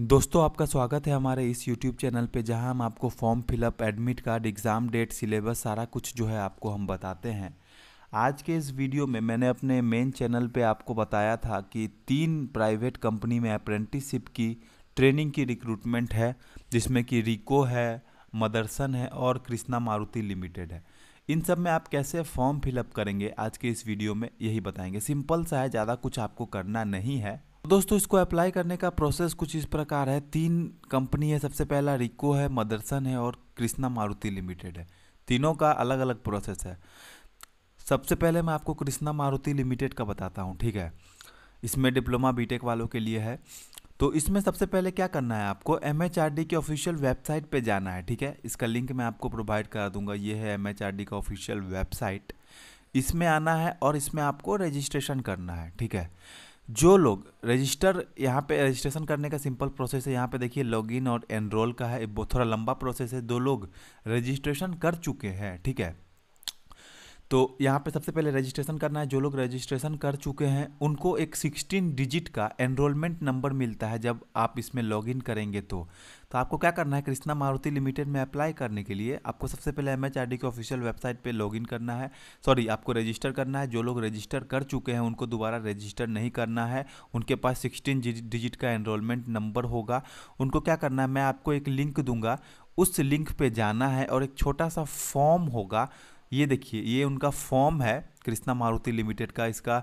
दोस्तों आपका स्वागत है हमारे इस YouTube चैनल पे जहां हम आपको form fill up admit card exam date syllabus सारा कुछ जो है आपको हम बताते हैं आज के इस वीडियो में मैंने अपने मेन चैनल पे आपको बताया था कि तीन प्राइवेट कंपनी में अप्रेंटिसशिप की ट्रेनिंग की रिक्रूटमेंट है जिसमें कि रिको है मदरसन है और कृष्णा मारुति लिमिटेड है इन सब में आप कैसे फॉर्म फिलअप करेंगे आज के इस वीडियो में यही बताएंगे सिंपल सा है ज़्यादा कुछ आपको करना नहीं है दोस्तों इसको अप्लाई करने का प्रोसेस कुछ इस प्रकार है तीन कंपनी है सबसे पहला रिको है मदरसन है और कृष्णा मारुति लिमिटेड है तीनों का अलग अलग प्रोसेस है सबसे पहले मैं आपको कृष्णा मारुति लिमिटेड का बताता हूँ ठीक है इसमें डिप्लोमा बीटेक वालों के लिए है तो इसमें सबसे पहले क्या करना है आपको एम की ऑफिशियल वेबसाइट पे जाना है ठीक है इसका लिंक मैं आपको प्रोवाइड करा दूंगा ये है एम का ऑफिशियल वेबसाइट इसमें आना है और इसमें आपको रजिस्ट्रेशन करना है ठीक है जो लोग रजिस्टर यहाँ पे रजिस्ट्रेशन करने का सिंपल प्रोसेस है यहाँ पे देखिए लॉगिन और एनरोल का है थोड़ा लंबा प्रोसेस है दो लोग रजिस्ट्रेशन कर चुके हैं ठीक है तो यहाँ पे सबसे पहले रजिस्ट्रेशन करना है जो लोग रजिस्ट्रेशन कर चुके हैं उनको एक 16 डिजिट का एनरोलमेंट नंबर मिलता है जब आप इसमें लॉगिन करेंगे तो तो आपको क्या करना है कृष्णा मारुति लिमिटेड में अप्लाई करने के लिए आपको सबसे पहले एम एच आर डी के ऑफिशियल वेबसाइट पे लॉगिन करना है सॉरी आपको रजिस्टर करना है जो लोग रजिस्टर कर चुके हैं उनको दोबारा रजिस्टर नहीं करना है उनके पास सिक्सटीन डिजिट का एनरोलमेंट नंबर होगा उनको क्या करना है मैं आपको एक लिंक दूंगा उस लिंक पे जाना है और एक छोटा सा फॉर्म होगा ये देखिए ये उनका फॉर्म है कृष्णा मारुति लिमिटेड का इसका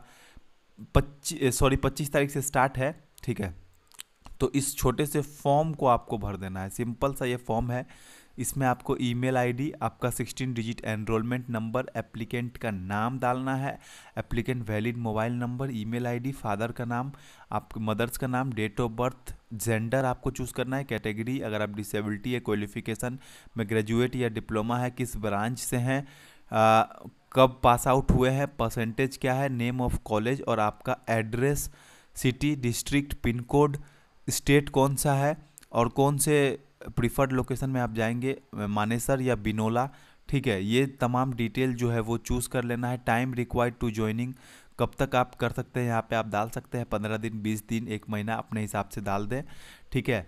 पच्चीस सॉरी पच्चीस तारीख से स्टार्ट है ठीक है तो इस छोटे से फॉर्म को आपको भर देना है सिंपल सा ये फॉर्म है इसमें आपको ईमेल आईडी, आपका 16 डिजिट एनरोलमेंट नंबर एप्लीकेंट का नाम डालना है applicant valid mobile number email ID, father का नाम आपके मदर्स का नाम डेट ऑफ बर्थ जेंडर आपको चूज़ करना है कैटेगरी अगर आप डिसेबिलिटी या क्वालिफिकेशन में ग्रेजुएट या डिप्लोमा है किस ब्रांच से हैं कब पास आउट हुए हैं परसेंटेज क्या है नेम ऑफ कॉलेज और आपका address city district pin code state कौन सा है और कौन से प्रिफर्ड लोकेशन में आप जाएंगे मानेसर या बिनोला ठीक है ये तमाम डिटेल जो है वो चूज़ कर लेना है टाइम रिक्वायर्ड टू ज्वाइनिंग कब तक आप कर सकते हैं यहाँ पे आप डाल सकते हैं पंद्रह दिन बीस दिन एक महीना अपने हिसाब से डाल दें ठीक है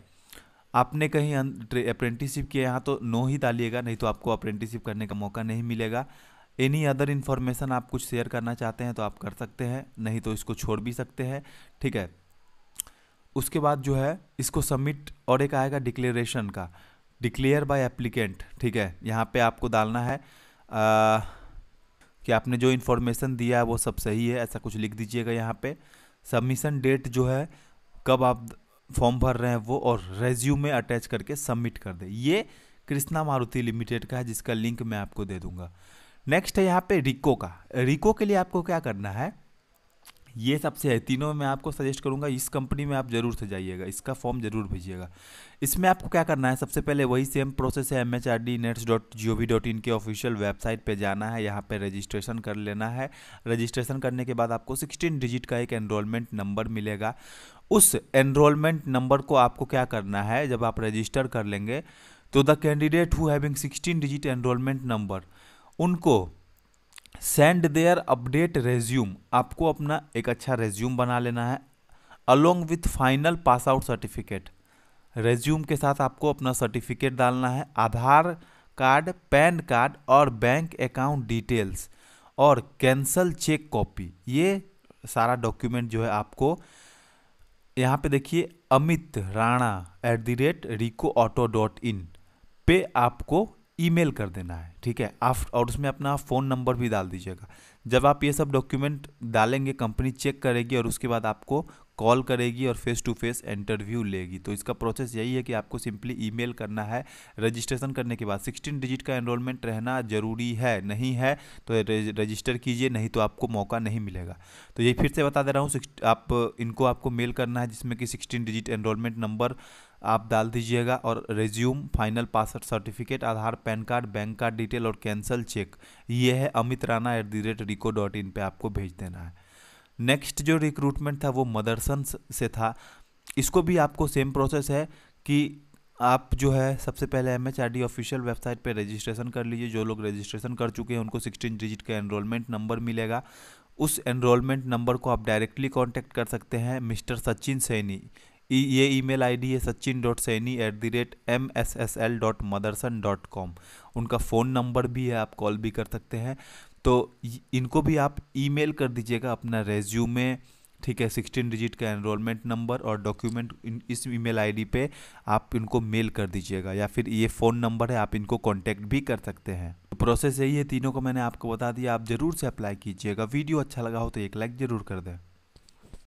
आपने कहीं अप्रेंटिसिप अं-, किया यहाँ तो नो ही डालिएगा नहीं तो आपको अप्रेंटिसिप करने का मौका नहीं मिलेगा एनी अदर इन्फॉर्मेशन आप कुछ शेयर करना चाहते हैं तो आप कर सकते हैं नहीं तो इसको छोड़ भी सकते हैं ठीक है उसके बाद जो है इसको सबमिट और एक आएगा डिक्लेरेशन का डिक्लेयर बाय एप्लीकेंट ठीक है यहाँ पे आपको डालना है आ, कि आपने जो इन्फॉर्मेशन दिया है वो सब सही है ऐसा कुछ लिख दीजिएगा यहाँ पे सबमिशन डेट जो है कब आप फॉर्म भर रहे हैं वो और रेज्यूमे अटैच करके सबमिट कर दे ये कृष्णा मारुति लिमिटेड का है जिसका लिंक मैं आपको दे दूंगा नेक्स्ट है यहाँ पे रिको का रिको के लिए आपको क्या करना है ये सबसे है तीनों में आपको सजेस्ट करूँगा इस कंपनी में आप ज़रूर से जाइएगा इसका फॉर्म ज़रूर भेजिएगा इसमें आपको क्या करना है सबसे पहले वही सेम प्रोसेस है M H R D NATS dot G O V dot in के ऑफिशियल वेबसाइट पे जाना है यहाँ पे रजिस्ट्रेशन कर लेना है रजिस्ट्रेशन करने के बाद आपको सिक्सटीन डिजिट का एक एनरोलमेंट नंबर मिलेगा उस एनरोलमेंट नंबर को आपको क्या करना है जब आप रजिस्टर कर लेंगे तो the candidate who having sixteen digit enrolment number उनको सेंड देयर अपडेट रेज्यूम आपको अपना एक अच्छा रेज्यूम बना लेना है along with final pass out certificate resume के साथ आपको अपना सर्टिफिकेट डालना है आधार कार्ड पैन कार्ड और बैंक अकाउंट डिटेल्स और कैंसल चेक कॉपी ये सारा डॉक्यूमेंट जो है आपको यहाँ पे देखिए Amit Rana at the rate Rico auto dot in पे आपको ईमेल कर देना है ठीक है आप और उसमें अपना फ़ोन नंबर भी डाल दीजिएगा जब आप ये सब डॉक्यूमेंट डालेंगे कंपनी चेक करेगी और उसके बाद आपको कॉल करेगी और फेस टू फेस इंटरव्यू लेगी तो इसका प्रोसेस यही है कि आपको सिंपली ईमेल करना है रजिस्ट्रेशन करने के बाद 16 डिजिट का एनरोलमेंट रहना ज़रूरी है नहीं है तो रजिस्टर कीजिए नहीं तो आपको मौका नहीं मिलेगा तो ये फिर से बता दे रहा हूँ आप इनको आपको मेल करना है जिसमें कि सिक्सटीन डिजिट एनरोलमेंट नंबर आप डाल दीजिएगा और resume final password certificate Aadhaar PAN card bank card detail और कैंसल चेक ये है Amit Rana at the rate Rico dot in पर आपको भेज देना है नेक्स्ट जो रिक्रूटमेंट था वो मदरसन से था इसको भी आपको सेम प्रोसेस है कि आप जो है सबसे पहले M H R D official website पर रजिस्ट्रेशन कर लीजिए जो लोग रजिस्ट्रेशन कर चुके हैं उनको सिक्सटीन डिजिट का एनरोलमेंट नंबर मिलेगा उस एनरोलमेंट नंबर को आप डायरेक्टली कांटेक्ट कर सकते हैं मिस्टर सचिन सैनी ये ईमेल आईडी है Sachin dot Saini at the rate M S S L dot Motherson dot com उनका फ़ोन नंबर भी है आप कॉल भी कर सकते हैं तो इनको भी आप ईमेल कर दीजिएगा अपना रेज्यूमे ठीक है सिक्सटीन डिजिट का एनरोलमेंट नंबर और डॉक्यूमेंट इस ईमेल आईडी पे आप इनको मेल कर दीजिएगा या फिर ये फ़ोन नंबर है आप इनको कांटेक्ट भी कर सकते हैं तो प्रोसेस यही है तीनों को मैंने आपको बता दिया आप ज़रूर से अप्लाई कीजिएगा वीडियो अच्छा लगा हो तो एक लाइक ज़रूर कर दें